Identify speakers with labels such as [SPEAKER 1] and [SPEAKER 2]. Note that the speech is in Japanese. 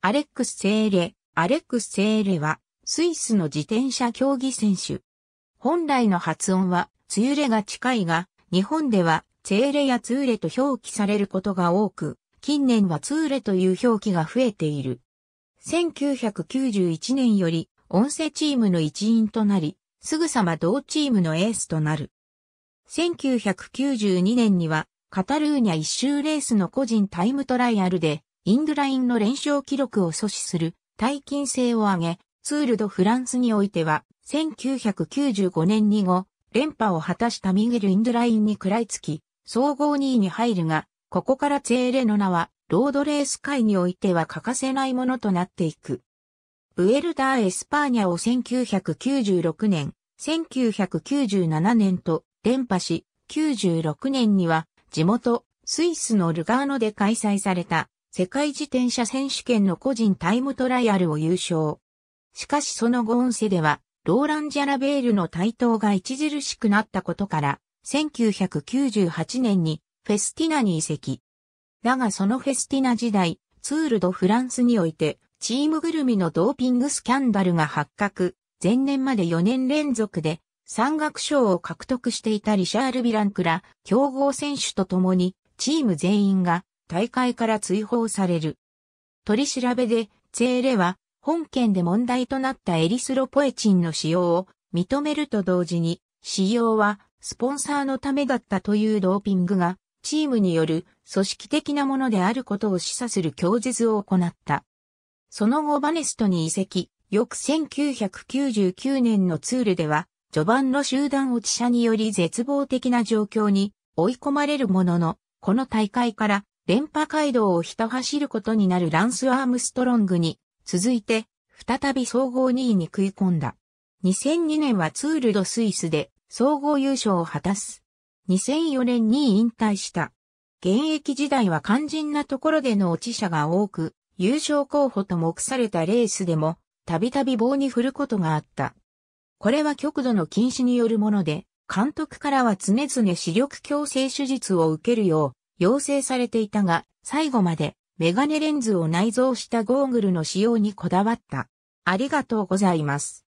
[SPEAKER 1] アレックス・セーレ。アレックス・セーレは、スイスの自転車競技選手。本来の発音は、ツユレが近いが、日本では、セーレやツーレと表記されることが多く、近年はツーレという表記が増えている。1991年より、音声チームの一員となり、すぐさま同チームのエースとなる。1992年には、カタルーニャ一周レースの個人タイムトライアルで、インドラインの連勝記録を阻止する耐金性を上げ、ツールドフランスにおいては、1995年に後、連覇を果たしたミゲル・インドラインに食らいつき、総合2位に入るが、ここからツェーレの名は、ロードレース界においては欠かせないものとなっていく。ブエルダー・エスパーニャを1996年、1997年と連覇し、96年には地元スイスのルガーノで開催された世界自転車選手権の個人タイムトライアルを優勝。しかしその後音声では、ローラン・ジャラベールの台頭が著しくなったことから、1998年にフェスティナに移籍。だがそのフェスティナ時代、ツールドフランスにおいて、チームぐるみのドーピングスキャンダルが発覚、前年まで4年連続で、山岳賞を獲得していたリシャール・ビランクら、競合選手と共に、チーム全員が大会から追放される。取り調べで、ツェーレは、本件で問題となったエリスロポエチンの使用を認めると同時に、使用はスポンサーのためだったというドーピングが、チームによる組織的なものであることを示唆する供述を行った。その後バネストに移籍、翌1999年のツールでは、序盤の集団落ち者により絶望的な状況に追い込まれるものの、この大会から連覇街道をひた走ることになるランス・アームストロングに、続いて、再び総合2位に食い込んだ。2002年はツールドスイスで総合優勝を果たす。2004年に引退した。現役時代は肝心なところでの落ち者が多く、優勝候補と目されたレースでも、たびたび棒に振ることがあった。これは極度の禁止によるもので、監督からは常々視力矯正手術を受けるよう要請されていたが、最後までメガネレンズを内蔵したゴーグルの使用にこだわった。ありがとうございます。